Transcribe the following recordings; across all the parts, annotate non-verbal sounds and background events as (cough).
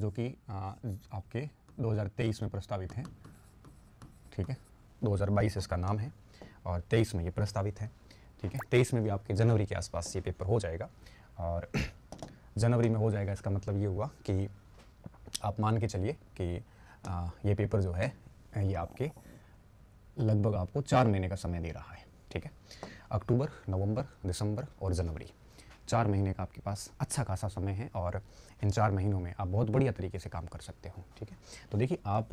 जो कि आपके 2023 में प्रस्तावित हैं ठीक है 2022 इसका नाम है और 23 में ये प्रस्तावित है ठीक है 23 में भी आपके जनवरी के आसपास ये पेपर हो जाएगा और (clears throat) जनवरी में हो जाएगा इसका मतलब ये हुआ कि आप मान के चलिए कि ये पेपर जो है ये आपके लगभग आपको चार महीने का समय दे रहा है ठीक है अक्टूबर नवंबर दिसंबर और जनवरी चार महीने का आपके पास अच्छा खासा समय है और इन चार महीनों में आप बहुत बढ़िया तरीके से काम कर सकते हो ठीक है तो देखिए आप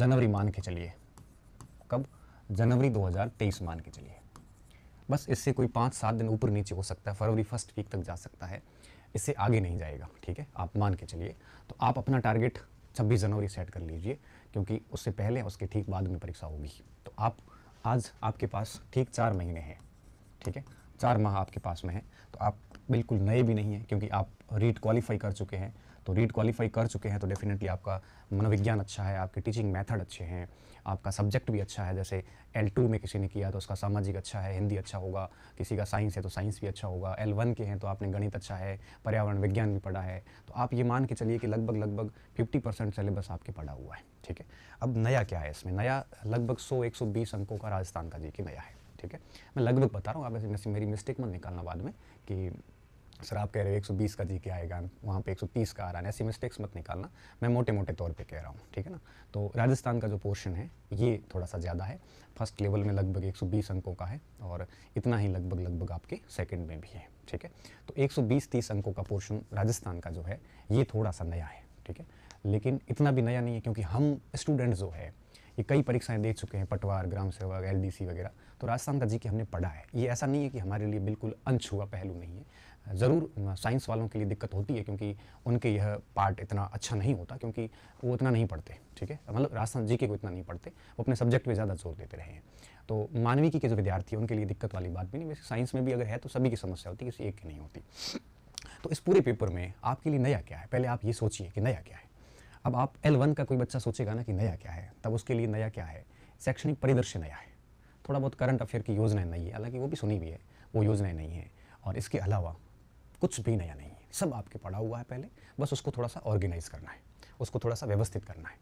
जनवरी मान के चलिए कब जनवरी 2023 मान के चलिए बस इससे कोई पाँच सात दिन ऊपर नीचे हो सकता है फरवरी फर्स्ट वीक तक जा सकता है इससे आगे नहीं जाएगा ठीक है आप मान के चलिए तो आप अपना टारगेट 26 जनवरी सेट कर लीजिए क्योंकि उससे पहले उसके ठीक बाद में परीक्षा होगी तो आप आज आपके पास ठीक चार महीने हैं ठीक है चार माह आपके पास में है तो आप बिल्कुल नए भी नहीं हैं क्योंकि आप रीट क्वालिफाई कर चुके हैं तो रीट क्वालिफाई कर चुके हैं तो डेफिनेटली आपका मनोविज्ञान अच्छा है आपके टीचिंग मेथड अच्छे हैं आपका सब्जेक्ट भी अच्छा है जैसे एल टू में किसी ने किया तो उसका सामाजिक अच्छा है हिंदी अच्छा होगा किसी का साइंस है तो साइंस भी अच्छा होगा एल वन के हैं तो आपने गणित अच्छा है पर्यावरण विज्ञान भी पढ़ा है तो आप ये मान के चलिए कि लगभग लगभग फिफ्टी परसेंट सिलेबस आपके पढ़ा हुआ है ठीक है अब नया क्या है इसमें नया लगभग सौ एक सौ बीस अंकों का राजस्थान का जी के नया है ठीक है मैं लगभग बता रहा हूँ आप ऐसे मेरी मिस्टेक मत निकालना बाद में कि सर आप कह रहे हो 120 का जी के आएगा वहाँ पे 130 का आ रहा है ऐसी मिस्टेक्स मत निकालना मैं मोटे मोटे तौर पे कह रहा हूँ ठीक है ना तो राजस्थान का जो पोर्शन है ये थोड़ा सा ज़्यादा है फर्स्ट लेवल में लगभग 120 अंकों का है और इतना ही लगभग लगभग आपके सेकेंड में भी है ठीक है तो 120-30 अंकों का पोर्शन राजस्थान का जो है ये थोड़ा सा नया है ठीक है लेकिन इतना भी नया नहीं है क्योंकि हम स्टूडेंट जो है ये कई परीक्षाएं दे चुके हैं पटवार ग्राम सेवक एल वगैरह तो राजस्थान का जी के हमने पढ़ा है ये ऐसा नहीं है कि हमारे लिए बिल्कुल अनछुआ पहलू नहीं है ज़रूर साइंस वालों के लिए दिक्कत होती है क्योंकि उनके यह पार्ट इतना अच्छा नहीं होता क्योंकि वो उतना नहीं पढ़ते ठीक है मतलब राजस्थान जी के को इतना नहीं पढ़ते वो अपने सब्जेक्ट में ज़्यादा जोर देते रहे हैं तो मानविकी के जो विद्यार्थी हैं उनके लिए दिक्कत वाली बात भी नहीं वैसे साइंस में भी अगर है तो सभी की समस्या होती है किसी एक की नहीं होती तो इस पूरे पेपर में आपके लिए नया क्या है पहले आप ये सोचिए कि नया क्या है अब आप एल का कोई बच्चा सोचेगा ना कि नया क्या है तब उसके लिए नया क्या है शैक्षणिक परिदृश्य नया है थोड़ा बहुत करंट अफेयर की योजनाएं नहीं है हालांकि वो भी सुनी भी है वो योजनाएं नहीं है और इसके अलावा कुछ भी नया नहीं है सब आपके पढ़ा हुआ है पहले बस उसको थोड़ा सा ऑर्गेनाइज करना है उसको थोड़ा सा व्यवस्थित करना है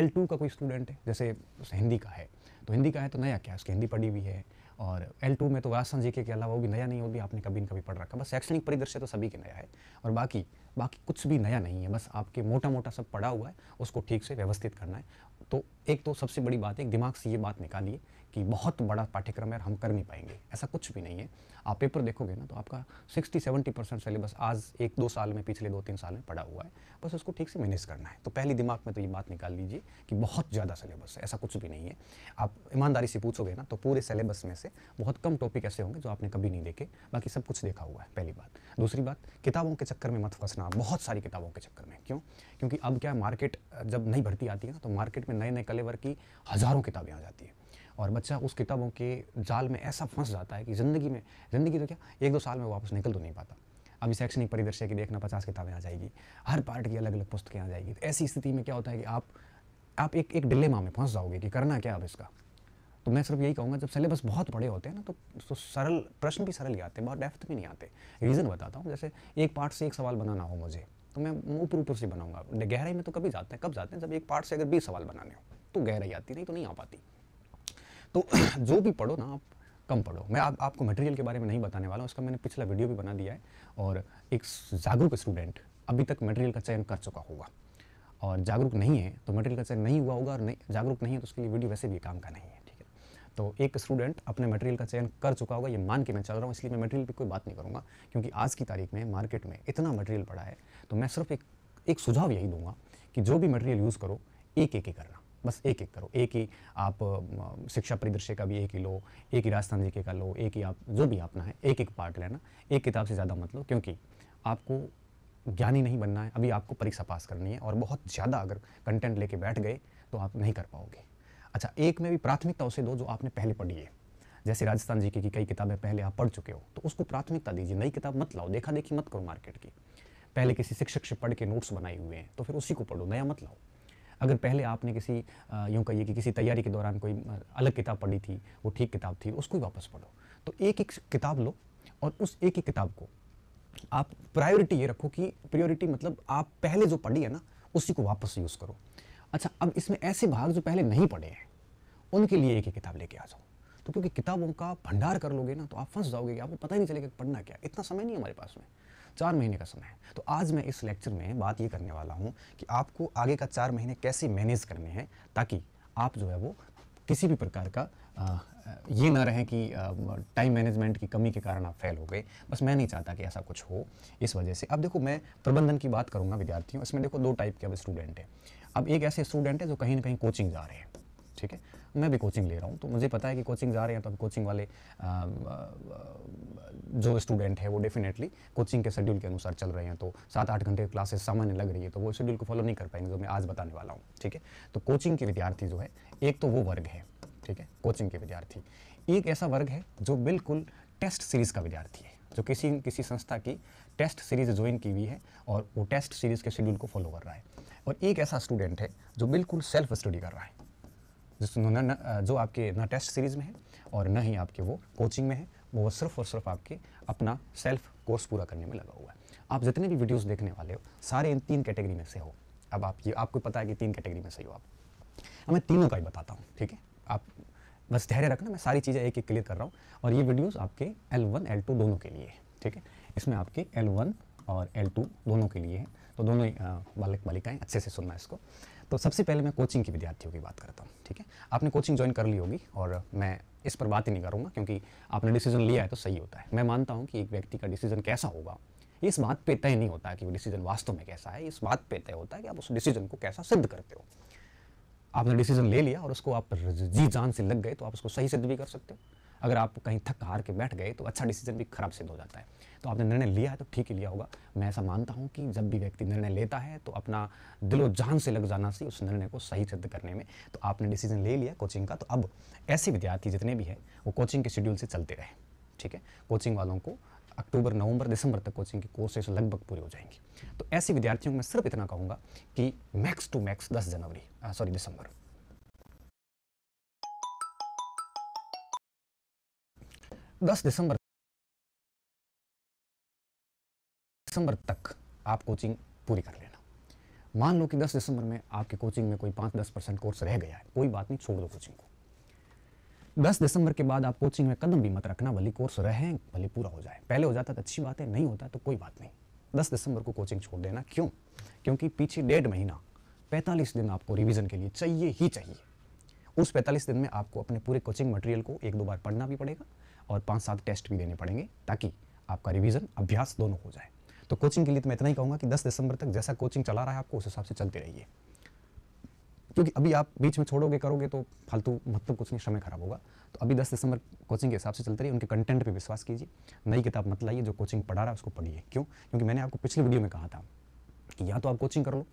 एल टू का कोई स्टूडेंट है जैसे हिंदी का है तो हिंदी का है तो नया क्या है उसकी हिंदी पढ़ी हुई है और एल टू में तो व्यासन जी के अलावा वो भी नया नहीं वो भी आपने कभी न कभी पढ़ रखा बस शैक्षणिक परिदृश्य तो सभी के नया है और बाकी बाकी कुछ भी नया नहीं है बस आपके मोटा मोटा सब पढ़ा हुआ है उसको ठीक से व्यवस्थित करना है तो एक तो सबसे बड़ी बात है दिमाग से ये बात निकालिए कि बहुत बड़ा पाठ्यक्रम है हम कर नहीं पाएंगे ऐसा कुछ भी नहीं है आप पेपर देखोगे ना तो आपका 60-70 परसेंट सिलेबस आज एक दो साल में पिछले दो तीन साल में पड़ा हुआ है बस उसको ठीक से मैनेज करना है तो पहले दिमाग में तो ये बात निकाल लीजिए कि बहुत ज़्यादा सिलेबस है ऐसा कुछ भी नहीं है आप ईमानदारी से पूछोगे ना तो पूरे सिलेबस में से बहुत कम टॉपिक ऐसे होंगे जो आपने कभी नहीं देखे बाकी सब कुछ देखा हुआ है पहली बात दूसरी बात किताबों के चक्कर में मत फंसना बहुत सारी किताबों के चक्कर में क्यों क्योंकि अब क्या मार्केट जब नई भर्ती आती है ना तो मार्केट में नए नए कलेवर की हज़ारों किताबें आ जाती हैं और बच्चा उस किताबों के जाल में ऐसा फंस जाता है कि ज़िंदगी में ज़िंदगी तो क्या एक दो साल में वापस निकल तो नहीं पाता अभी शैक्षणिक परिदृश्य की देखना पचास किताबें आ जाएगी हर पार्ट की अलग अलग पुस्तकें आ जाएगी तो ऐसी स्थिति में क्या होता है कि आप आप एक एक डिलेमा में फंस जाओगे कि करना क्या अब इसका तो मैं सिर्फ यही कहूँगा जब सिलेबस बहुत बड़े होते हैं ना तो, तो सरल प्रश्न भी सरल ही आते हैं बहुत डेफ्थ भी नहीं आते रीज़न बताता हूँ जैसे एक पार्ट से एक सवाल बनाना हो मुझे तो मैं ऊपर ऊपर से बनाऊंगा गहराई में तो कभी जाते हैं कब जाते हैं जब एक पार्ट से अगर बीस सवाल बनाने हो तो गहराई आती नहीं तो नहीं आ पाती तो (clears throat) जो भी पढ़ो ना आप कम पढ़ो मैं आप, आपको मटेरियल के बारे में नहीं बताने वाला हूँ उसका मैंने पिछला वीडियो भी बना दिया है और एक जागरूक स्टूडेंट अभी तक मटेरियल का चयन कर चुका होगा और जागरूक नहीं है तो मटेरियल का चयन नहीं हुआ होगा और नहीं जागरूक नहीं है तो उसके लिए वीडियो वैसे भी काम का नहीं है ठीक है तो एक स्टूडेंट अपने मटेरियल का चयन कर चुका होगा ये मान के मैं चल रहा हूँ इसलिए मैं मटेरियल पर कोई बात नहीं करूँगा क्योंकि आज की तारीख में मार्केट में इतना मटेरियल पड़ा है तो मैं सिर्फ एक एक सुझाव यही दूंगा कि जो भी मटेरियल यूज़ करो एक एक ही करना बस एक एक करो एक ही आप शिक्षा परिदृश्य का भी एक ही लो एक ही राजस्थान जी के का लो एक ही आप जो भी अपना है एक एक पार्ट लेना एक किताब से ज़्यादा मत लो क्योंकि आपको ज्ञानी नहीं बनना है अभी आपको परीक्षा पास करनी है और बहुत ज़्यादा अगर कंटेंट लेके बैठ गए तो आप नहीं कर पाओगे अच्छा एक में भी प्राथमिकता उसे दो जो आपने पहले पढ़ी है जैसे राजस्थान जी की कई किताबें पहले आप पढ़ चुके हो तो उसको प्राथमिकता दीजिए नई किताब मत लाओ देखा देखी मत करो मार्केट की पहले किसी शिक्षक से पढ़ के नोट्स बनाए हुए हैं तो फिर उसी को पढ़ो नया मत लाओ अगर पहले आपने किसी यूँ कहिए कि किसी तैयारी के दौरान कोई अलग किताब पढ़ी थी वो ठीक किताब थी उसको ही वापस पढ़ो तो एक एक किताब लो और उस एक ही किताब को आप प्रायोरिटी ये रखो कि प्रायोरिटी मतलब आप पहले जो पढ़ी है ना उसी को वापस यूज़ करो अच्छा अब इसमें ऐसे भाग जो पहले नहीं पढ़े हैं उनके लिए एक ही किताब लेके आ जाओ तो क्योंकि किताबों का भंडार कर लोगे ना तो आप फंस जाओगे कि आपको पता ही नहीं चलेगा पढ़ना क्या इतना समय नहीं हमारे पास में चार महीने का समय है तो आज मैं इस लेक्चर में बात ये करने वाला हूँ कि आपको आगे का चार महीने कैसे मैनेज करने हैं ताकि आप जो है वो किसी भी प्रकार का आ, ये ना रहे कि टाइम मैनेजमेंट की कमी के कारण आप फेल हो गए बस मैं नहीं चाहता कि ऐसा कुछ हो इस वजह से अब देखो मैं प्रबंधन की बात करूँगा विद्यार्थियों इसमें देखो दो टाइप के अब स्टूडेंट हैं अब एक ऐसे स्टूडेंट हैं जो कहीं ना कहीं कोचिंग जा रहे हैं ठीक है मैं भी कोचिंग ले रहा हूँ तो मुझे पता है कि कोचिंग जा रहे हैं तो कोचिंग वाले आ, जो स्टूडेंट है वो डेफिनेटली कोचिंग के शेड्यूल के अनुसार चल रहे हैं तो सात आठ घंटे क्लासेस सामान्य लग रही है तो वो शेड्यूल को फॉलो नहीं कर पाएंगे जो मैं आज बताने वाला हूँ ठीक है तो कोचिंग के विद्यार्थी जो है एक तो वो वर्ग है ठीक है कोचिंग के विद्यार्थी एक ऐसा वर्ग है जो बिल्कुल टेस्ट सीरीज़ का विद्यार्थी है जो किसी किसी संस्था की टेस्ट सीरीज़ ज्वाइन की हुई है और वो टेस्ट सीरीज़ के शेड्यूल को फॉलो कर रहा है और एक ऐसा स्टूडेंट है जो बिल्कुल सेल्फ स्टडी कर रहा है जिस न, न, जो आपके ना टेस्ट सीरीज़ में है और न ही आपके वो कोचिंग में है वो सिर्फ और सिर्फ आपके अपना सेल्फ कोर्स पूरा करने में लगा हुआ है आप जितने भी वीडियोस देखने वाले हो सारे इन तीन कैटेगरी में से हो अब आप ये आपको पता है कि तीन कैटेगरी में से हो आप मैं तीनों का ही बताता हूँ ठीक है आप बस धैर्य रखना मैं सारी चीज़ें एक एक क्लियर कर रहा हूँ और ये वीडियोस आपके L1, L2 दोनों के लिए है ठीक है इसमें आपके L1 और L2 दोनों के लिए है तो दोनों ही बालक बालिकाएँ अच्छे से सुनना इसको तो सबसे पहले मैं कोचिंग की विद्यार्थियों की बात करता हूँ ठीक है आपने कोचिंग ज्वाइन कर ली होगी और मैं इस पर बात ही नहीं करूँगा क्योंकि आपने डिसीजन लिया है तो सही होता है मैं मानता हूँ कि एक व्यक्ति का डिसीजन कैसा होगा इस बात पर तय नहीं होता कि वो डिसीजन वास्तव में कैसा है इस बात पर तय होता है कि आप उस डिसीजन को कैसा सिद्ध करते हो आपने डिसीजन ले लिया और उसको आप जी जान से लग गए तो आप उसको सही सिद्ध भी कर सकते हो अगर आप कहीं थक हार के बैठ गए तो अच्छा डिसीजन भी खराब सिद्ध हो जाता है तो आपने निर्णय लिया है तो ठीक ही लिया होगा मैं ऐसा मानता हूँ कि जब भी व्यक्ति निर्णय लेता है तो अपना दिलो जान से लग जाना सी उस निर्णय को सही सिद्ध करने में तो आपने डिसीजन ले लिया कोचिंग का तो अब ऐसे विद्यार्थी जितने भी हैं वो कोचिंग के शेड्यूल से चलते रहे ठीक है कोचिंग वालों को अक्टूबर नवंबर दिसंबर तक कोचिंग की कोर्सेस लगभग पूरी हो जाएंगी तो ऐसे विद्यार्थियों को मैं सिर्फ इतना कहूँगा कि मैक्स टू मैक्स दस जनवरी सॉरी दिसंबर 10 दिसंबर दिसंबर तक आप कोचिंग पूरी कर लेना मान लो कि 10 दिसंबर में आपके कोचिंग में कोई पांच दस परसेंट कोर्स रह गया है कोई बात नहीं छोड़ दो कोचिंग को 10 दिसंबर के बाद आप कोचिंग में कदम भी मत रखना भले कोर्स रहे भले पूरा हो जाए पहले हो जाता तो अच्छी बात है नहीं होता तो कोई बात नहीं 10 दिसंबर को कोचिंग छोड़ देना क्यों क्योंकि पीछे डेढ़ महीना 45 दिन आपको रिवीजन के लिए चाहिए ही चाहिए उस 45 दिन में आपको अपने पूरे कोचिंग मटेरियल को एक दो बार पढ़ना भी पड़ेगा और पाँच सात टेस्ट भी देने पड़ेंगे ताकि आपका रिविज़न अभ्यास दोनों हो जाए तो कोचिंग के लिए तो मैं इतना ही कहूँगा कि दस दिसंबर तक जैसा कोचिंग चला रहा है आपको उस हिसाब से चलते रहिए क्योंकि अभी आप बीच में छोड़ोगे करोगे तो फालतू मतलब कुछ नहीं समय खराब होगा तो अभी 10 दिसंबर कोचिंग के हिसाब से चलते रहिए उनके कंटेंट पे विश्वास कीजिए नई किताब मत लाइए जो कोचिंग पढ़ा रहा है उसको पढ़िए क्यों क्योंकि मैंने आपको पिछले वीडियो में कहा था कि या तो आप कोचिंग कर लो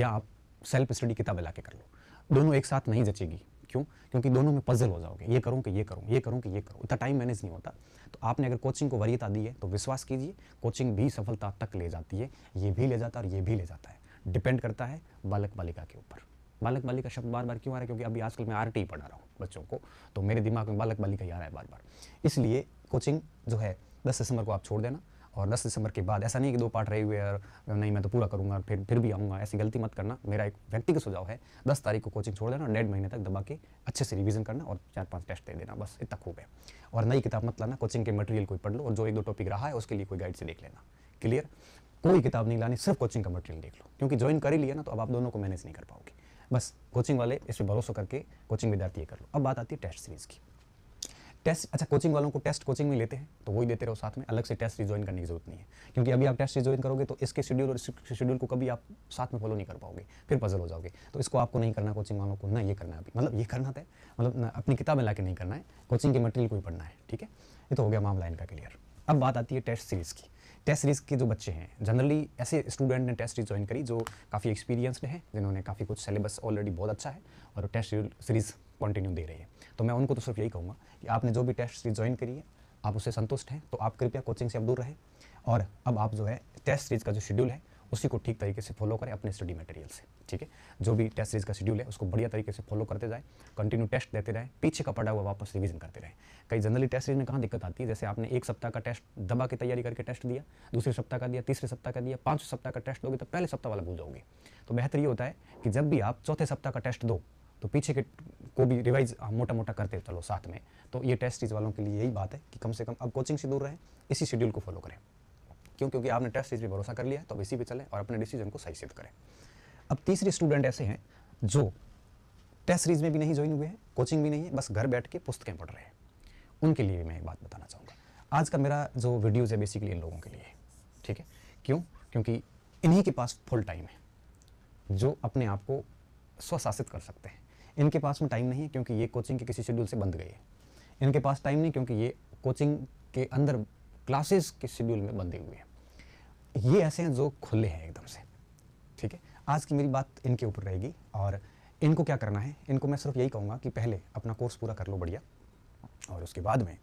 या आप सेल्फ स्टडी किताबें ला कर लो दोनों एक साथ नहीं जचेगी क्यों क्योंकि दोनों में पजल हो जाओगे ये करूँ कि ये करूँ ये करूँ कि ये करूँ इतना टाइम मैनेज नहीं होता तो आपने अगर कोचिंग को वरीयता दी है तो विश्वास कीजिए कोचिंग भी सफलता तक ले जाती है ये भी ले जाता है और ये भी ले जाता है डिपेंड करता है बालक बालिका के ऊपर बालक बालिका शब्द बार बार क्यों आ रहा है क्योंकि अभी आजकल मैं आर टी e पढ़ा रहा हूँ बच्चों को तो मेरे दिमाग में बालक बालिका ही आ रहा है बार बार इसलिए कोचिंग जो है दस दिसंबर को आप छोड़ देना और 10 दिसंबर के बाद ऐसा नहीं कि दो पार्ट रहे हुए और नहीं मैं तो पूरा करूँगा फिर फिर भी आऊँगा ऐसी गलती मत करना मेरा एक व्यक्तिगत सुझाव है दस तारीख को कोचिंग छोड़ देना डेढ़ महीने तक दबा के अच्छे से रिविजन करना और चार पाँच टेस्ट दे देना बस इतना खूब है और नई किताब मत लाना कोचिंग के मटेरियल कोई पढ़ लो और जो एक दो टॉपिक रहा है उसके लिए कोई गाइड से देख लेना क्लियर कोई किताब नहीं लानी सिर्फ कोचिंग का मटेरियल देख लो क्योंकि ज्वाइन कर ही लिया ना तो अब आप दोनों को मैनेज नहीं कर पाओगे बस कोचिंग वाले इस पर भरोसा करके कोचिंग विद्यार्थी ये कर लो अब बात आती है टेस्ट सीरीज़ की टेस्ट अच्छा कोचिंग वालों को टेस्ट कोचिंग में लेते हैं तो वही देते रहो साथ में अलग से टेस्ट रिजॉइन करने की जरूरत नहीं है क्योंकि अभी आप टेस्ट रिजॉइन करोगे तो इसके शेड्यूल और शेड्यूल को कभी आप साथ में फॉलो नहीं कर पाओगे फिर पजल हो जाओगे तो इसको आपको नहीं करना कोचिंग वालों को ना ये करना है अभी मतलब ये करना था मतलब अपनी किताबें ला नहीं करना है कोचिंग के मटेरियल को ही पढ़ना है ठीक है ये तो हो गया मामला इनका क्लियर अब बात आती है टेस्ट सीरीज़ की टेस्ट सीरीज़ के जो बच्चे हैं जनरली ऐसे स्टूडेंट ने टेस्ट सीरीज ज्वाइन करी जो काफ़ी एक्सपीरियंसड हैं जिन्होंने काफ़ी कुछ सिलेबस ऑलरेडी बहुत अच्छा है और टेस्ट सीरीज़ कंटिन्यू दे रही है तो मैं उनको तो सिर्फ यही कहूँगा कि आपने जो भी टेस्ट सीरीज ज्वाइन करी है आप उससे संतुष्ट हैं तो आप कृपया कोचिंग से अब दूर रहें और अब आप जो है टेस्ट सीरीज का जो शेड्यूल है उसी को ठीक तरीके से फॉलो करें अपने स्टडी मटेरियल से ठीक है जो भी टेस्ट सीरीज का शेड्यूल है उसको बढ़िया तरीके से फॉलो करते जाए कंटिन्यू टेस्ट देते रहें पीछे का पड़ा हुआ वापस रिवीजन करते रहें कई जनरली टेस्ट सीरीज में कहाँ दिक्कत आती है जैसे आपने एक सप्ताह का टेस्ट दबा की तैयारी करके टेस्ट दिया दूसरे सप्ताह का दिया तीसरे सप्ताह का दिया पाँचवें सप्ताह का टेस्ट दोगे तो पहले सप्ताह वाला भूल जाओगे तो बेहतर ये होता है कि जब भी आप चौथे सप्ताह का टेस्ट दो तो पीछे के को भी रिवाइज हाँ, मोटा मोटा करते चलो साथ में तो ये टेस्ट सीरीज वालों के लिए यही बात है कि कम से कम अब कोचिंग से दूर रहें इसी शेड्यूल को फॉलो करें क्यों क्योंकि आपने टेस्ट सीरीज पर भरोसा कर लिया है तो अब इसी पर चलें और अपने डिसीजन को सही सिद्ध करें अब तीसरे स्टूडेंट ऐसे हैं जो टेस्ट सीरीज में भी नहीं ज्वाइन हुए हैं कोचिंग भी नहीं है बस घर बैठ के पुस्तकें पढ़ रहे हैं उनके लिए मैं एक बात बताना चाहूँगा आज का मेरा जो वीडियोज़ है बेसिकली इन लोगों के लिए ठीक है क्यों क्योंकि इन्हीं के पास फुल टाइम है जो अपने आप को स्वशासित कर सकते हैं इनके पास में टाइम नहीं है क्योंकि ये कोचिंग के किसी शेड्यूल से बंद गई है इनके पास टाइम नहीं क्योंकि ये कोचिंग के अंदर क्लासेस के शेड्यूल में बंधे हुए हैं ये ऐसे हैं जो खुले हैं एकदम से ठीक है आज की मेरी बात इनके ऊपर रहेगी और इनको क्या करना है इनको मैं सिर्फ यही कहूँगा कि पहले अपना कोर्स पूरा कर लो बढ़िया और उसके बाद में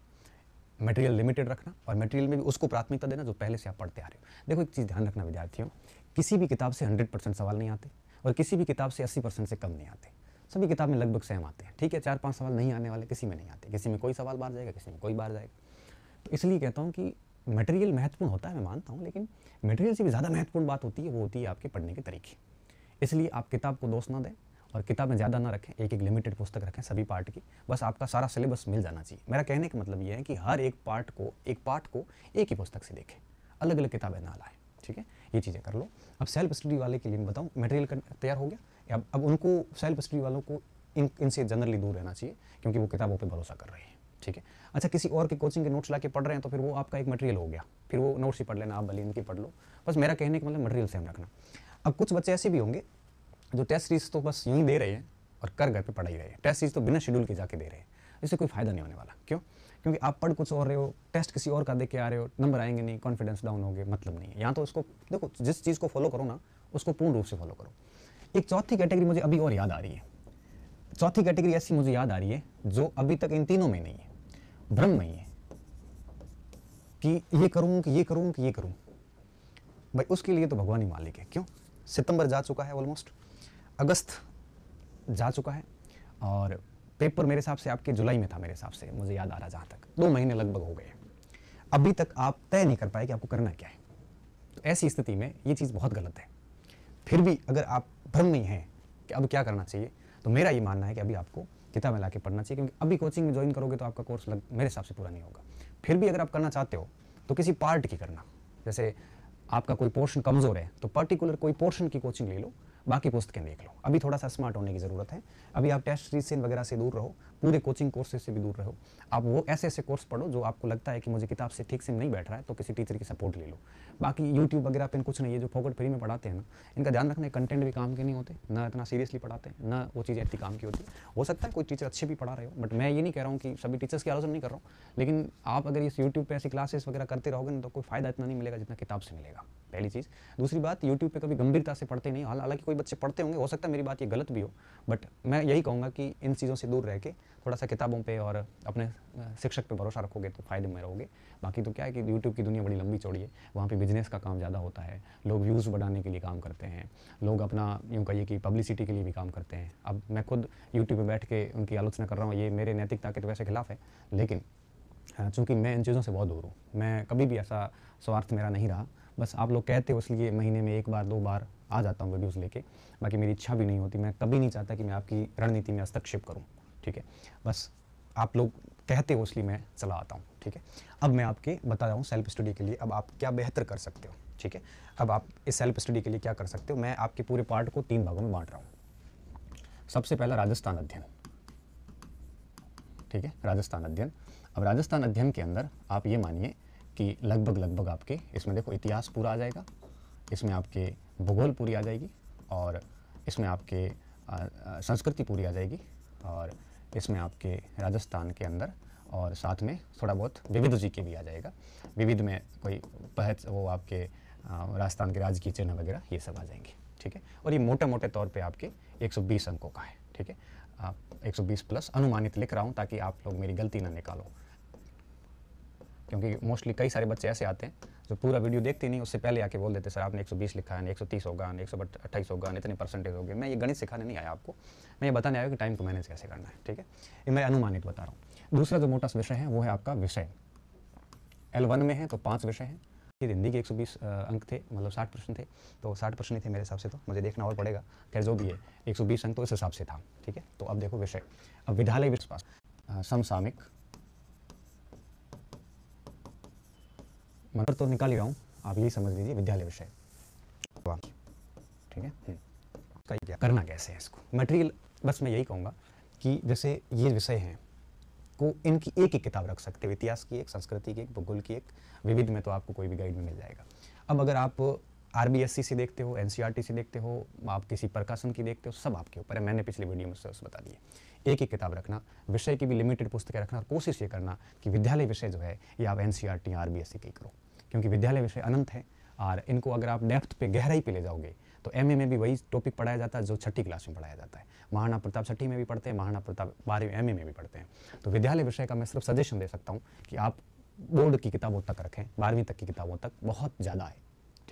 मटेरियल लिमिटेड रखना और मटेरियल में भी उसको प्राथमिकता देना जो पहले से आप पढ़ते आ रहे हो देखो एक चीज़ ध्यान रखना विद्यार्थियों किसी भी किताब से 100 परसेंट सवाल नहीं आते और किसी भी किताब से 80 परसेंट से कम नहीं आते सभी किताब में लगभग सेम आते हैं ठीक है चार पाँच सवाल नहीं आने वाले किसी में नहीं आते किसी में कोई सवाल बाहर जाएगा किसी में कोई बाहर जाएगा तो इसलिए कहता हूँ कि मटेरियल महत्वपूर्ण होता है मैं मानता हूँ लेकिन मटेरियल से भी ज़्यादा महत्वपूर्ण बात होती है वो होती है आपके पढ़ने के तरीके इसलिए आप किताब को दोस्त ना दें और किताबें ज़्यादा ना रखें एक एक लिमिटेड पुस्तक रखें सभी पार्ट की बस आपका सारा सिलेबस मिल जाना चाहिए मेरा कहने का मतलब ये है कि हर एक पार्ट को एक पार्ट को एक ही पुस्तक से देखें अलग अलग किताबें ना लाएँ ठीक है ये चीज़ें कर लो अब सेल्फ स्टडी वाले के लिए बताऊँ मटेरियल तैयार हो गया अब अब उनको सेल्फ स्टडी वालों को इन इनसे जनरली दूर रहना चाहिए क्योंकि वो किताबों पर भरोसा कर रहे हैं ठीक है अच्छा किसी और के कोचिंग के नोट्स ला के पढ़ रहे हैं तो फिर वो आपका एक मटेरियल हो गया फिर वो नोट्स ही पढ़ लेना आप भले इनकी पढ़ लो बस मेरा कहने का मतलब मटेरियल सेम रखना अब कुछ बच्चे ऐसे भी होंगे जो टेस्ट सीरीज तो बस यूँ ही दे रहे हैं और कर घर पर पढ़ा ही रहे हैं टेस्ट सीरीज तो बिना शेड्यूल के जाके दे रहे हैं इससे कोई फ़ायदा नहीं होने वाला क्यों क्योंकि आप पढ़ कुछ और रहे हो टेस्ट किसी और का दे के आ रहे हो नंबर आएंगे नहीं कॉन्फिडेंस डाउन हो गए मतलब नहीं है यहाँ तो उसको देखो जिस चीज़ को फॉलो करो ना उसको पूर्ण रूप से फॉलो करो एक चौथी कैटेगरी मुझे अभी और याद आ रही है चौथी कैटेगरी ऐसी मुझे याद आ रही है जो अभी तक इन तीनों में नहीं है भ्रम में ही है कि ये करूँ कि ये करूँ कि ये करूँ भाई उसके लिए तो भगवान ही मालिक है क्यों सितंबर जा चुका है ऑलमोस्ट अगस्त जा चुका है और पेपर मेरे हिसाब से आपके जुलाई में था मेरे हिसाब से मुझे याद आ रहा जहाँ तक दो महीने लगभग हो गए अभी तक आप तय नहीं कर पाए कि आपको करना क्या है तो ऐसी स्थिति में ये चीज़ बहुत गलत है फिर भी अगर आप भ्रम नहीं है कि अब क्या करना चाहिए तो मेरा ये मानना है कि अभी आपको किताबें ला के पढ़ना चाहिए क्योंकि अभी कोचिंग में ज्वाइन करोगे तो आपका कोर्स लग, मेरे हिसाब से पूरा नहीं होगा फिर भी अगर आप करना चाहते हो तो किसी पार्ट की करना जैसे आपका कोई पोर्शन कमज़ोर है तो पर्टिकुलर कोई पोर्शन की कोचिंग ले लो बाकी पुस्तकें देख लो अभी थोड़ा सा स्मार्ट होने की ज़रूरत है अभी आप टेस्ट सीरीज से वगैरह से दूर रहो पूरे कोचिंग कोर्सेज से भी दूर रहो आप वो ऐसे ऐसे कोर्स पढ़ो जो आपको लगता है कि मुझे किताब से ठीक से नहीं बैठ रहा है तो किसी टीचर की सपोर्ट ले लो बाकी यूट्यूब वगैरह पर कुछ नहीं है जो फोकट फ्री में पढ़ाते हैं ना इनका ध्यान रखना है कंटेंट भी काम के नहीं होते ना इतना सीरियसली पढ़ाते हैं ना वो चीज़ें इतनी काम की होती हो सकता है कोई टीचर अच्छे भी पढ़ा रहे हो बट मैं ये नहीं कह रहा हूँ कि सभी टीचर्स की आलोचना नहीं कर रहा हूँ लेकिन आप अगर इस यूट्यूब पर ऐसी क्लासेस वगैरह करते रहोगे ना तो कोई फायदा इतना नहीं मिलेगा जितना किताब से मिलेगा पहली चीज़ दूसरी बात यूट्यूब पर कभी गंभीरता से पढ़ते नहीं हालांकि कोई बच्चे पढ़ते होंगे हो सकता है मेरी बात ये गलत भी हो बट मैं यही कहूँगा कि इन चीज़ों से दूर रह के थोड़ा सा किताबों पे और अपने शिक्षक पे भरोसा रखोगे तो फायदे में रहोगे बाकी तो क्या है कि यूट्यूब की दुनिया बड़ी लंबी चौड़ी है वहाँ पे बिजनेस का काम ज़्यादा होता है लोग व्यूज़ बढ़ाने के लिए काम करते हैं लोग अपना यूँ कहिए कि पब्लिसिटी के लिए भी काम करते हैं अब मैं खुद यूट्यूब पर बैठ के उनकी आलोचना कर रहा हूँ ये मेरे नैतिकता के तो वैसे खिलाफ है लेकिन चूँकि मैं इन चीज़ों से बहुत दूर हूँ मैं कभी भी ऐसा स्वार्थ मेरा नहीं रहा बस आप लोग कहते हो इसलिए महीने में एक बार दो बार आ जाता हूँ वीडियोज़ लेके बाकी मेरी इच्छा भी नहीं होती मैं कभी नहीं चाहता कि मैं आपकी रणनीति में हस्तक्षेप करूँ ठीक है बस आप लोग कहते हो इसलिए मैं चला आता हूँ ठीक है अब मैं आपके बता रहा हूँ सेल्फ स्टडी के लिए अब आप क्या बेहतर कर सकते हो ठीक है अब आप इस सेल्फ स्टडी के लिए क्या कर सकते हो मैं आपके पूरे पार्ट को तीन भागों में बांट रहा हूँ सबसे पहला राजस्थान अध्ययन ठीक है राजस्थान अध्ययन अब राजस्थान अध्ययन के अंदर आप ये मानिए कि लगभग लगभग आपके इसमें देखो इतिहास पूरा आ जाएगा इसमें आपके भूगोल पूरी आ जाएगी और इसमें आपके संस्कृति पूरी आ जाएगी और इसमें आपके राजस्थान के अंदर और साथ में थोड़ा बहुत विविध जी के भी आ जाएगा विविध में कोई पहच वो आपके राजस्थान के राज्य की चिन्ह वगैरह ये सब आ जाएंगे ठीक है और ये मोटे मोटे तौर पे आपके 120 अंकों का है ठीक है 120 प्लस अनुमानित लिख रहा हूँ ताकि आप लोग मेरी गलती ना निकालो क्योंकि मोस्टली कई सारे बच्चे ऐसे आते हैं जो पूरा वीडियो देखते नहीं उससे पहले आके बोल देते सर आपने 120 लिखा है एक सौ तीस होगा एक सौ अट्ठाईस होगा इतने परसेंटेज हो गए मैं ये गणित सिखाने नहीं आया आपको मैं ये बताने आया कि टाइम को मैनेज कैसे करना है ठीक है ये मैं अनुमानित बता रहा हूँ दूसरा जो मोटा विषय है वो है आपका विषय एल में है तो पाँच विषय हैं हिंदी के 120 अंक थे मतलब 60 प्रश्न थे तो 60 प्रश्न थे मेरे हिसाब से तो मुझे देखना और पड़ेगा खैर जो भी है 120 अंक तो इस हिसाब से था ठीक है तो अब देखो विषय अब विद्यालय विश्वास समसामिक मगर तो निकाल ही रहा हूँ आप यही समझ लीजिए विद्यालय विषय ठीक है हम्म। क्या करना कैसे है इसको मटेरियल बस मैं यही कहूँगा कि जैसे ये विषय हैं को इनकी एक एक किताब रख सकते हो इतिहास की एक संस्कृति की एक भूगोल की एक विविध में तो आपको कोई भी गाइड में मिल जाएगा अब अगर आप आर से देखते हो एन से देखते हो आप किसी प्रकाशन की देखते हो सब आपके ऊपर है मैंने पिछली वीडियो में सोर्स बता दिए एक ही किताब रखना विषय की भी लिमिटेड पुस्तकें रखना और कोशिश ये करना कि विद्यालय विषय जो है ये आप N C R T R B S C की करो क्योंकि विद्यालय विषय अनंत है और इनको अगर आप डेप्थ पे गहराई पे ले जाओगे तो एम में भी वही टॉपिक पढ़ाया जाता है जो छठी क्लास में पढ़ाया जाता है महाराणा प्रताप छठी में भी पढ़ते हैं महाराणा प्रताप बारहवीं एम में भी पढ़ते हैं तो विद्यालय विषय का मैं सिर्फ सजेशन दे सकता हूँ कि आप बोर्ड की किताबों तक रखें बारहवीं तक की किताबों तक बहुत ज़्यादा है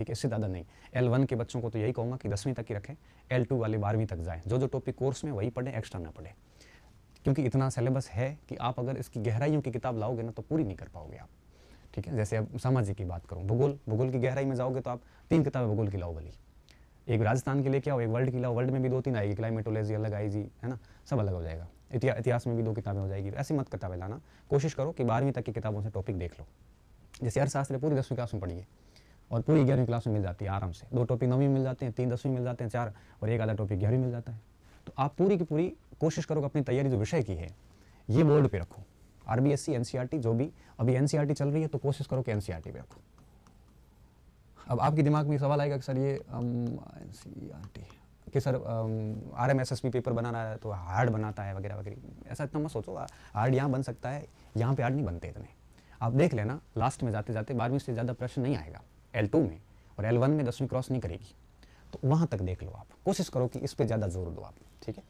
ठीक है इससे ज़्यादा नहीं एल वन के बच्चों को तो यही कहूँगा कि दसवीं तक ही रखें एल टू वाले बारहवीं तक जाएँ जो जो टॉपिक कोर्स में वही पढ़ें एक्स्ट्रा ना पढ़ें क्योंकि इतना सिलेबस है कि आप अगर इसकी गहराइयों की किताब लाओगे ना तो पूरी नहीं कर पाओगे आप ठीक है जैसे अब सामाजिक की बात करूँ भूगोल भूगोल की गहराई में जाओगे तो आप तीन किताबें भूगोल की लाओ भली एक राजस्थान के लिए क्या हो एक वर्ल्ड की लाओ वर्ल्ड में भी दो तीन आएगी क्लाइमेटोलॉजी अलग आएगी है ना सब अलग हो जाएगा इतिहास इत्या, में भी दो किताबें हो जाएगी ऐसी मत किताबें लाना कोशिश करो कि बारहवीं तक की किताबों से टॉपिक देख लो जैसे अर्थशास्त्र पूरी दसवीं क्लास में पढ़िए और पूरी ग्यारहवीं क्लास में मिल जाती है आराम से दो टॉपिक नौवीं मिल जाते हैं तीन दसवीं मिल जाते हैं चार और एक आधा टॉपिक ग्यारहवीं मिल जाता है तो आप पूरी की पूरी कोशिश करो अपनी तैयारी जो विषय की है ये बोर्ड पर रखो R B S C N C R T जो भी अभी एन सी आर टी चल रही है तो कोशिश करो कि एन सी आर टी पर रखो अब आपके दिमाग में सवाल आएगा कि सर ये एन सी आर टी कि sir R M S S P paper बनाना है तो हार्ड बनाता है वगैरह वगैरह ऐसा इतना मत सोचो हार्ड यहाँ बन सकता है यहाँ पे हार्ड नहीं बनते इतने आप देख लेना लास्ट में जाते जाते बारहवीं से ज़्यादा प्रश्न नहीं आएगा एल टू में और एल वन में दसवीं क्रॉस नहीं करेगी तो वहाँ तक देख लो आप कोशिश करो कि इस पर ज़्यादा जोर दो आप ठीक है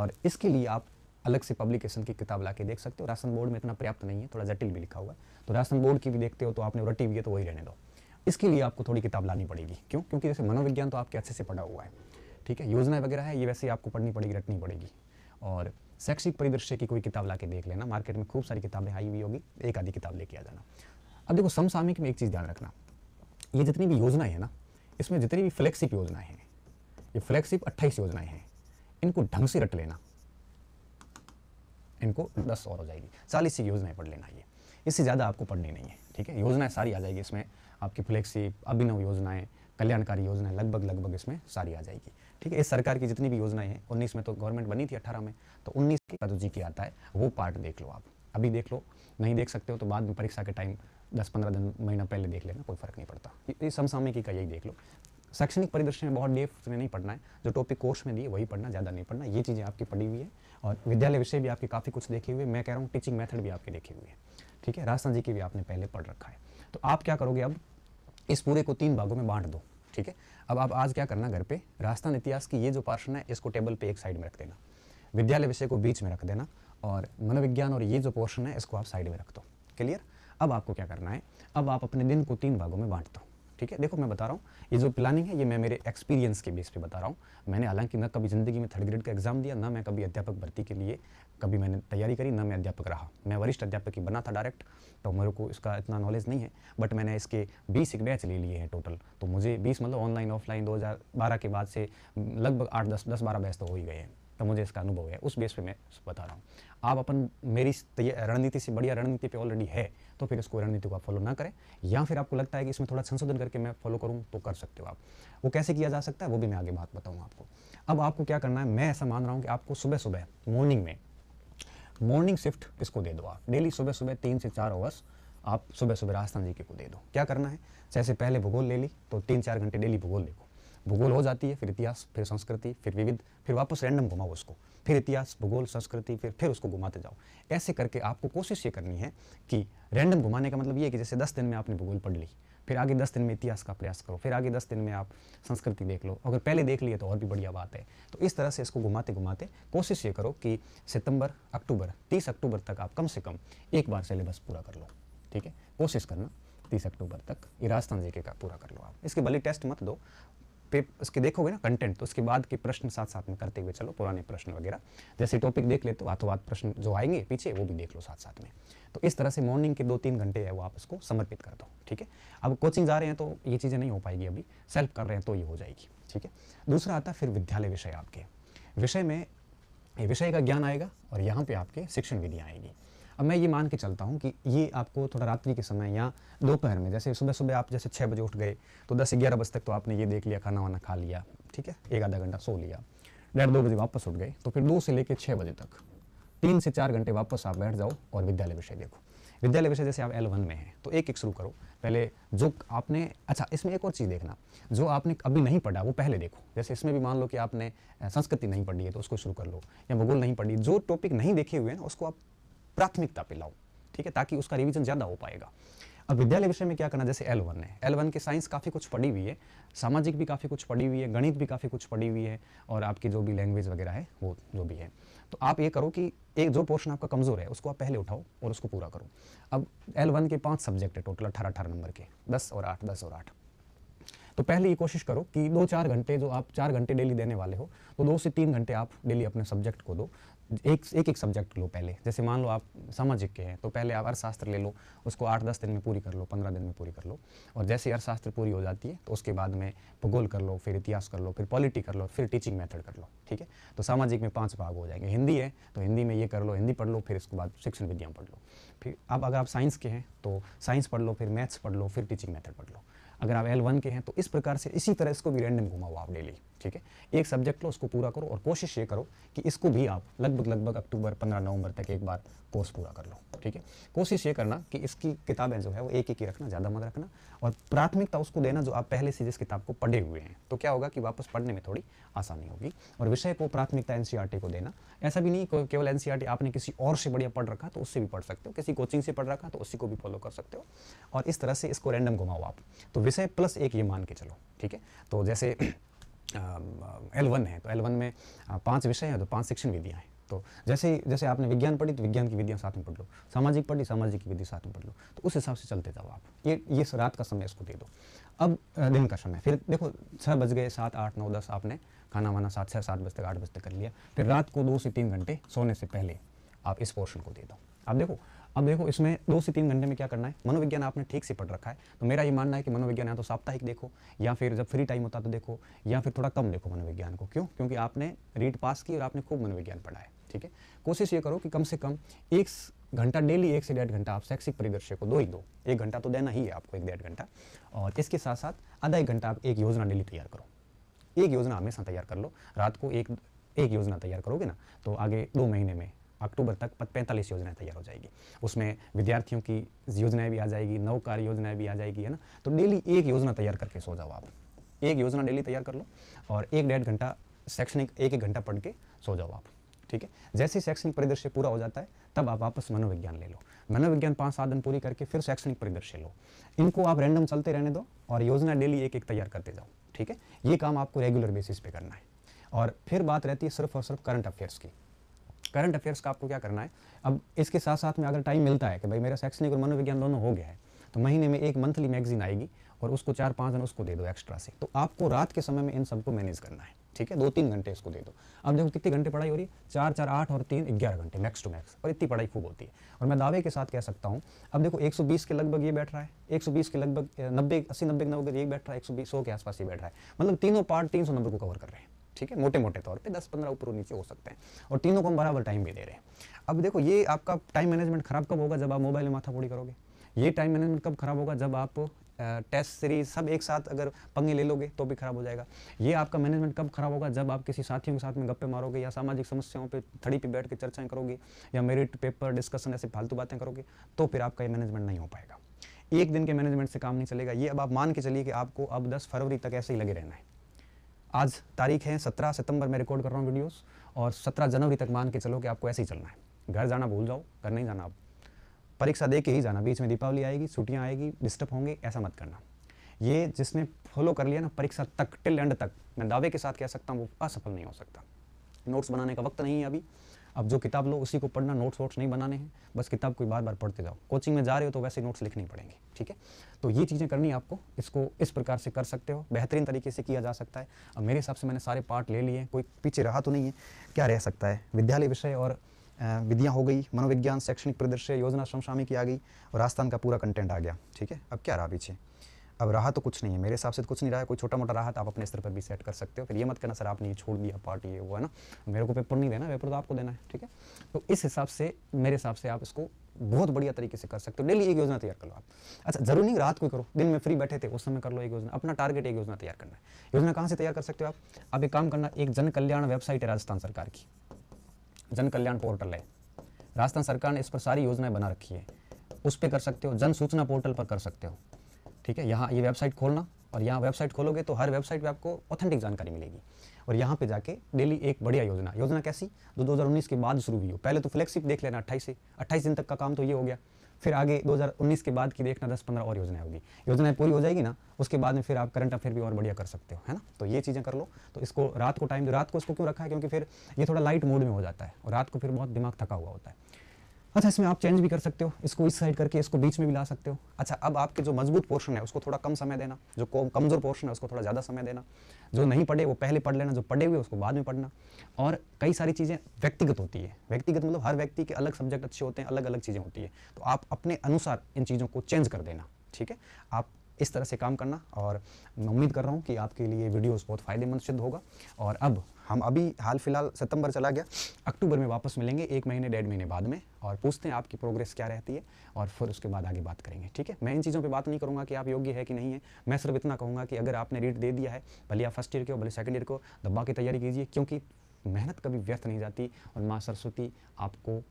और इसके लिए आप अलग से पब्लिकेशन की किताब ला के देख सकते हो राशन बोर्ड में इतना पर्याप्त नहीं है थोड़ा जटिल भी लिखा हुआ है तो राशन बोर्ड की भी देखते हो तो आपने रटी हुई है तो वही रहने दो इसके लिए आपको थोड़ी किताब लानी पड़ेगी क्यों क्योंकि जैसे मनोविज्ञान तो आपके अच्छे से पढ़ा हुआ है ठीक है योजना वगैरह है ये वैसे ही आपको पढ़नी पड़ेगी रटनी पड़ेगी और शैक्षिक परिदृश्य की कोई किताब ला के देख लेना मार्केट में खूब सारी किताबें आई हुई होगी एक आधी किताब लेके आ जाना अब देखो समसामयिक में एक चीज़ ध्यान रखना ये जितनी भी योजनाएं हैं ना इसमें जितनी भी फ्लैगशिप योजनाएं हैं ये फ्लैगशिप अट्ठाईस योजनाएं हैं इनको ढंग से रट लेना इनको दस और हो जाएगी चालीस सी योजनाएं पढ़ लेना ये इससे ज़्यादा आपको पढ़नी नहीं है ठीक है योजनाएं सारी आ जाएगी इसमें आपकी फ्लैगशिप अभिनव योजनाएं कल्याणकारी योजनाएं लगभग लगभग इसमें सारी आ जाएगी ठीक है इस सरकार की जितनी भी योजनाएं हैं उन्नीस में तो गवर्नमेंट बनी थी अट्ठारह में तो उन्नीस का जो जी आता है वो पार्ट देख लो आप अभी देख लो नहीं देख सकते हो तो बाद में परीक्षा के टाइम दस पंद्रह दिन महीना पहले देख लेना कोई फ़र्क नहीं पड़ता ये समसामयिकी का यही देख लो शैक्षणिक परिदृश्य में बहुत डेफ में नहीं पढ़ना है जो टॉपिक कोर्स में दिए वही पढ़ना ज़्यादा नहीं पढ़ना ये चीज़ें आपकी पढ़ी हुई है और विद्यालय विषय भी आपके काफ़ी कुछ देखे हुए मैं कह रहा हूँ टीचिंग मेथड भी आपके देखे हुए हैं ठीक है राजस्थान जी की भी आपने पहले पढ़ रखा है तो आप क्या करोगे अब इस पूरे को तीन भागों में बांट दो ठीक है अब आप आज क्या करना घर पे राजस्थान इतिहास की ये जो पार्शन है इसको टेबल पे एक साइड में रख देना विद्यालय विषय को बीच में रख देना और मनोविज्ञान और ये जो पोर्शन है इसको आप साइड में रख दो क्लियर अब आपको क्या करना है अब आप अपने दिन को तीन भागों में बांट दो ठीक है देखो मैं बता रहा हूँ ये जो प्लानिंग है ये मैं मेरे एक्सपीरियंस के बेस पे बता रहा हूँ मैंने हालांकि ना कभी ज़िंदगी में थर्ड ग्रेड का एग्जाम दिया ना मैं कभी अध्यापक भर्ती के लिए कभी मैंने तैयारी करी ना मैं अध्यापक रहा मैं वरिष्ठ अध्यापक ही बना था डायरेक्ट तो मेरे को इसका इतना नॉलेज नहीं है बट मैंने इसके बीस एक बैच ले लिए हैं टोटल तो मुझे बीस मतलब ऑनलाइन ऑफलाइन दो के बाद से लगभग आठ दस दस बारह बैच तो हो ही गए हैं तो मुझे इसका अनुभव है उस बेस पे मैं बता रहा हूँ आप अपन मेरी रणनीति से बढ़िया रणनीति पे ऑलरेडी है तो फिर इसको रणनीति को आप फॉलो ना करें या फिर आपको लगता है कि इसमें थोड़ा संशोधन करके मैं फॉलो करूँ तो कर सकते हो आप वो कैसे किया जा सकता है वो भी मैं आगे बात बताऊँ आपको अब आपको क्या करना है मैं ऐसा मान रहा हूँ कि आपको सुबह सुबह मॉर्निंग में मॉर्निंग शिफ्ट इसको दे दो आप डेली सुबह सुबह तीन से चार ओवर्स आप सुबह सुबह राजस्थान जी को दे दो क्या करना है जैसे पहले भूगोल ले ली तो तीन चार घंटे डेली भूगोल देखो भूगोल हो जाती है फिर इतिहास फिर संस्कृति फिर विविध फिर वापस रैंडम घुमाओ उसको फिर इतिहास भूगोल संस्कृति फिर फिर उसको घुमाते जाओ ऐसे करके आपको कोशिश ये करनी है कि रैंडम घुमाने का मतलब ये है कि जैसे दस दिन में आपने भूगोल पढ़ ली फिर आगे दस दिन में इतिहास का प्रयास करो फिर आगे दस दिन में आप संस्कृति देख लो अगर पहले देख लिए तो और भी बढ़िया बात है तो इस तरह से इसको घुमाते घुमाते कोशिश ये करो कि सितंबर अक्टूबर तीस अक्टूबर तक आप कम से कम एक बार सिलेबस पूरा कर लो ठीक है कोशिश करना तीस अक्टूबर तक ये राजस्थान जी का पूरा कर लो आप इसके भले टेस्ट मत दो उसके देखोगे ना कंटेंट तो उसके बाद के प्रश्न साथ साथ में करते हुए चलो पुराने प्रश्न वगैरह जैसे टॉपिक देख ले तो हाथों हाथ प्रश्न जो आएंगे पीछे वो भी देख लो साथ साथ में तो इस तरह से मॉर्निंग के दो तीन घंटे है वो आप उसको समर्पित कर दो ठीक है अब कोचिंग जा रहे हैं तो ये चीज़ें नहीं हो पाएगी अभी सेल्फ कर रहे हैं तो ये हो जाएगी ठीक है दूसरा आता फिर विद्यालय विषय आपके विषय में विषय का ज्ञान आएगा और यहाँ पे आपके शिक्षण विधियाँ आएगी मैं ये मान के चलता हूँ कि ये आपको थोड़ा रात्रि के समय या दोपहर में जैसे सुबह सुबह आप जैसे छः बजे उठ गए तो दस ग्यारह बजे तक तो आपने ये देख लिया खाना वाना खा लिया ठीक है एक आधा घंटा सो लिया डेढ़ दो बजे वापस उठ गए तो फिर दो से लेकर छः बजे तक तीन से चार घंटे वापस आप बैठ जाओ और विद्यालय विषय देखो विद्यालय विषय जैसे आप एल वन में हैं तो एक एक शुरू करो पहले जो आपने अच्छा इसमें एक और चीज़ देखना जो आपने अभी नहीं पढ़ा वो पहले देखो जैसे इसमें भी मान लो कि आपने संस्कृति नहीं पढ़ी है तो उसको शुरू कर लो या भूगोल नहीं पढ़ी जो टॉपिक नहीं देखे हुए हैं उसको आप प्राथमिकता पे लाऊं ठीक है ताकि उसका रिवीजन ज़्यादा हो पाएगा अब विद्यालय विषय में क्या करना जैसे एल वन है एल वन की साइंस काफ़ी कुछ पढ़ी हुई है सामाजिक भी काफ़ी कुछ पढ़ी हुई है गणित भी काफ़ी कुछ पढ़ी हुई है और आपकी जो भी लैंग्वेज वगैरह है वो जो भी है तो आप ये करो कि एक जो पोर्शन आपका कमज़ोर है उसको आप पहले उठाओ और उसको पूरा करो अब एल वन के पाँच सब्जेक्ट है टोटल अठारह अठारह नंबर के दस और आठ दस और आठ तो पहले ये कोशिश करो कि दो चार घंटे जो आप चार घंटे डेली देने वाले हो तो दो से तीन घंटे आप डेली अपने सब्जेक्ट को दो एक एक एक सब्जेक्ट लो पहले जैसे मान लो आप सामाजिक के हैं तो पहले आप अर्थशास्त्र ले लो उसको आठ दस दिन में पूरी कर लो पंद्रह दिन में पूरी कर लो और जैसे अर्थशास्त्र पूरी हो जाती है तो उसके बाद में भूगोल कर लो फिर इतिहास कर लो फिर पॉलिटी कर लो फिर टीचिंग मैथड कर लो ठीक है तो सामाजिक में पाँच भाग हो जाएंगे हिंदी है तो हिंदी में ये कर लो हिंदी पढ़ लो फिर उसके बाद शिक्षण विज्ञान पढ़ लो फिर अब अगर आप साइंस के हैं तो साइंस पढ़ लो फिर मैथ्स पढ़ लो फिर टीचिंग मैथड पढ़ लो अगर आप एल वन के हैं तो इस प्रकार से इसी तरह इसको भी रैंडम घुमाओ आप डेली ठीक है एक सब्जेक्ट लो उसको पूरा करो और कोशिश ये करो कि इसको भी आप लगभग लगभग अक्टूबर पंद्रह नवंबर तक एक बार कोर्स पूरा कर लो ठीक है कोशिश ये करना कि इसकी किताबें जो है वो एक एक ही रखना ज़्यादा मत रखना और प्राथमिकता उसको देना जो आप पहले से जिस किताब को पढ़े हुए हैं तो क्या होगा कि वापस पढ़ने में थोड़ी आसानी होगी और विषय को प्राथमिकता एन e को देना ऐसा भी नहीं केवल एन e आपने किसी और से बढ़िया पढ़ रखा तो उससे भी पढ़ सकते हो किसी कोचिंग से पढ़ रखा तो उसी को भी फॉलो कर सकते हो और इस तरह से इसको रैंडम घुमाओ आप तो विषय प्लस एक ये मान के चलो ठीक है तो जैसे एल वन है तो एल वन में पाँच विषय हैं तो पाँच शिक्षण विधियाँ हैं तो जैसे ही जैसे आपने विज्ञान पढ़ी तो विज्ञान की विधियाँ साथ में पढ़ लो सामाजिक पढ़ी सामाजिक की विधि साथ में पढ़ लो तो उस हिसाब से चलते जाओ आप ये ये रात का समय इसको दे दो अब दिन का समय फिर देखो छः बज गए सात आठ नौ दस आपने खाना वाना सात छः सात बजे तक आठ बजे तक कर लिया फिर रात को दो से तीन घंटे सोने से पहले आप इस पोर्शन को दे दो आप देखो अब देखो इसमें दो से तीन घंटे में क्या करना है मनोविज्ञान आपने ठीक से पढ़ रखा है तो मेरा ये मानना है कि मनोविज्ञान या तो साप्ताहिक देखो या फिर जब फ्री टाइम होता तो देखो या फिर थोड़ा कम देखो मनोविज्ञान को क्यों क्योंकि आपने रीड पास की और आपने खूब मनोविज्ञान पढ़ा है ठीक है कोशिश ये करो कि कम से कम एक घंटा डेली एक से डेढ़ घंटा आप शैक्षिक परिदृश्य को दो ही दो एक घंटा तो देना ही है आपको एक डेढ़ घंटा और इसके साथ साथ आधा एक घंटा आप एक योजना डेली तैयार करो एक योजना हमेशा तैयार कर लो रात को एक एक योजना तैयार करोगे ना तो आगे दो महीने में अक्टूबर तक पैंतालीस योजनाएं तैयार हो जाएगी उसमें विद्यार्थियों की योजनाएं भी आ जाएगी नव कार्य योजनाएं भी आ जाएगी है ना तो डेली एक योजना तैयार करके सो जाओ आप एक योजना डेली तैयार कर लो और एक डेढ़ घंटा शैक्षणिक एक एक घंटा पढ़ के सो जाओ आप ठीक है जैसे शैक्षणिक परिदृश्य पूरा हो जाता है तब आप वापस मनोविज्ञान ले लो मनोविज्ञान पाँच साधन पूरी करके फिर शैक्षणिक परिदृश्य लो इनको आप रैंडम चलते रहने दो और योजना डेली एक एक तैयार करते जाओ ठीक है ये काम आपको रेगुलर बेसिस पे करना है और फिर बात रहती है सिर्फ और सिर्फ करंट अफेयर्स की करंट अफेयर्स का आपको क्या करना है अब इसके साथ साथ में अगर टाइम मिलता है कि भाई मेरा शैक्षणिक और मनोविज्ञान दोनों हो गया है तो महीने में एक मंथली मैगजीन आएगी और उसको चार पाँच दिन उसको दे दो एक्स्ट्रा से तो आपको रात के समय में इन सबको मैनेज करना है ठीक है दो तीन घंटे इसको दे दो अब देखो कितने घंटे पढ़ाई हो रही है चार चार आठ और तीन ग्यारह घंटे मैक्स टू मैक्स और इतनी पढ़ाई खूब होती है और मैं दावे के साथ कह सकता हूँ अब देखो 120 के लगभग ये बैठ रहा है 120 के लगभग नब्बे अस्सी नब्बे नब्बे ये बैठ रहा है एक सौ के आसपास ये बैठ रहा है मतलब तीनों पार्ट तीन सौ नंबर को कवर कर रहे हैं ठीक है मोटे मोटे तौर पे 10-15 ऊपर नीचे हो सकते हैं और तीनों को हम बराबर टाइम भी दे रहे हैं अब देखो ये आपका टाइम मैनेजमेंट खराब कब होगा जब आप मोबाइल में माथा पूरी करोगे ये टाइम मैनेजमेंट कब खराब होगा जब आप टेस्ट सीरीज सब एक साथ अगर पंगे ले लोगे तो भी खराब हो जाएगा ये आपका मैनेजमेंट कब खराब होगा जब आप किसी साथियों के साथ में गप्पे मारोगे या सामाजिक समस्याओं पे थड़ी पे बैठ के चर्चाएं करोगे या मेरिट पेपर डिस्कशन ऐसे फालतू बातें करोगे तो फिर आपका ये मैनेजमेंट नहीं हो पाएगा एक दिन के मैनेजमेंट से काम नहीं चलेगा ये अब आप मान के चलिए कि आपको अब दस फरवरी तक ऐसे ही लगे रहना है आज तारीख है सत्रह सितंबर में रिकॉर्ड कर रहा हूँ वीडियोस और सत्रह जनवरी तक मान के चलो कि आपको ऐसे ही चलना है घर जाना भूल जाओ घर नहीं जाना आप परीक्षा दे के ही जाना बीच में दीपावली आएगी छुट्टियाँ आएगी डिस्टर्ब होंगे ऐसा मत करना ये जिसने फॉलो कर लिया ना परीक्षा तक टिल एंड तक मैं दावे के साथ कह सकता हूँ वो असफल नहीं हो सकता नोट्स बनाने का वक्त नहीं है अभी अब जो किताब लो उसी को पढ़ना नोट्स वोट्स नहीं बनाने हैं बस किताब को बार बार पढ़ते जाओ कोचिंग में जा रहे हो तो वैसे नोट्स लिखने पड़ेंगे ठीक है तो ये चीज़ें करनी आपको इसको इस प्रकार से कर सकते हो बेहतरीन तरीके से किया जा सकता है अब मेरे हिसाब से मैंने सारे पार्ट ले लिए कोई पीछे रहा तो नहीं है क्या रह सकता है विद्यालय विषय और विधियाँ हो गई मनोविज्ञान शैक्षणिक प्रदर्श योजना श्रमशामी की आ गई और राजस्थान का पूरा कंटेंट आ गया ठीक है अब क्या रहा पीछे अब रहा तो कुछ नहीं है मेरे हिसाब से तो कुछ नहीं रहा है कोई छोटा मोटा रहा तो आप अपने स्तर पर भी सेट कर सकते हो फिर ये मत करना सर आपने छोड़ दिया पार्टी ये वो है ना मेरे को पेपर नहीं देना पेपर तो आपको देना है ठीक है तो इस हिसाब से मेरे हिसाब से आप इसको बहुत बढ़िया तरीके से कर सकते हो डेली एक योजना तैयार कर लो आप अच्छा जरूर नहीं रात को करो दिन में फ्री बैठे थे उस समय कर लो एक योजना अपना टारगेट एक योजना तैयार करना है योजना कहाँ से तैयार कर सकते हो आप आप एक काम करना एक जन कल्याण वेबसाइट है राजस्थान सरकार की जन कल्याण पोर्टल है राजस्थान सरकार ने इस पर सारी योजनाएं बना रखी है उस पर कर सकते हो जन सूचना पोर्टल पर कर सकते हो ठीक है यहाँ ये यह वेबसाइट खोलना और यहाँ वेबसाइट खोलोगे तो हर वेबसाइट पर आपको ऑथेंटिक जानकारी मिलेगी और यहाँ पे जाके डेली एक बढ़िया योजना योजना कैसी जो 2019 के बाद शुरू हुई हो पहले तो फ्लैक्सिप देख लेना अट्ठाईस से अट्ठाईस दिन तक का काम तो ये हो गया फिर आगे 2019 के बाद की देखना 10-15 और योजनाएं होगी योजनाएं पूरी हो जाएगी ना उसके बाद में फिर आप करंट अफेयर भी और बढ़िया कर सकते हो है ना तो ये चीज़ें कर लो तो इसको रात को टाइम रात को इसको क्यों रखा है क्योंकि फिर ये थोड़ा लाइट मोड में हो जाता है और रात को फिर बहुत दिमाग थका हुआ होता है अच्छा इसमें आप चेंज भी कर सकते हो इसको इस साइड करके इसको बीच में भी ला सकते हो अच्छा अब आपके जो मजबूत पोर्शन है उसको थोड़ा कम समय देना जो कमज़ोर पोर्शन है उसको थोड़ा ज़्यादा समय देना जो नहीं पढ़े वो पहले पढ़ लेना जो पढ़े हुए उसको बाद में पढ़ना और कई सारी चीज़ें व्यक्तिगत होती है व्यक्तिगत मतलब हर व्यक्ति के अलग सब्जेक्ट अच्छे होते हैं अलग अलग चीज़ें होती है तो आप अपने अनुसार इन चीज़ों को चेंज कर देना ठीक है आप इस तरह से काम करना और मैं उम्मीद कर रहा हूँ कि आपके लिए वीडियोस बहुत फ़ायदेमंद सिद्ध होगा और अब हम अभी हाल फिलहाल सितंबर चला गया अक्टूबर में वापस मिलेंगे एक महीने डेढ़ महीने बाद में और पूछते हैं आपकी प्रोग्रेस क्या रहती है और फिर उसके बाद आगे बात करेंगे ठीक है मैं इन चीज़ों पर बात नहीं करूँगा कि आप योग्य है कि नहीं है मैं सिर्फ इतना कहूँगा कि अगर आपने रीट दे दिया है भले आप फर्स्ट ईयर के हो भले सेकेंड ईयर को दब्बा की तैयारी कीजिए क्योंकि मेहनत कभी व्यर्थ नहीं जाती और माँ सरस्वती आपको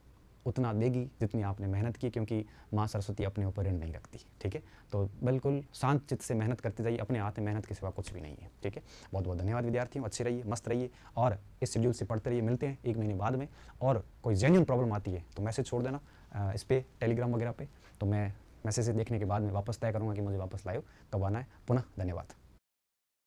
उतना देगी जितनी आपने मेहनत की क्योंकि माँ सरस्वती अपने ऊपर ऋण नहीं रखती ठीक है तो बिल्कुल शांत चित्त से मेहनत करते जाइए अपने हाथ में मेहनत के सिवा कुछ भी नहीं है ठीक है बहुत बहुत धन्यवाद विद्यार्थियों अच्छे रहिए मस्त रहिए और इस शेड्यूल से पढ़ते रहिए मिलते हैं एक महीने बाद में और कोई जेन्यून प्रॉब्लम आती है तो मैसेज छोड़ देना इस पर टेलीग्राम वगैरह पर तो मैं मैसेज देखने के बाद में वापस तय करूँगा कि मुझे वापस लाइव कब आना है पुनः धन्यवाद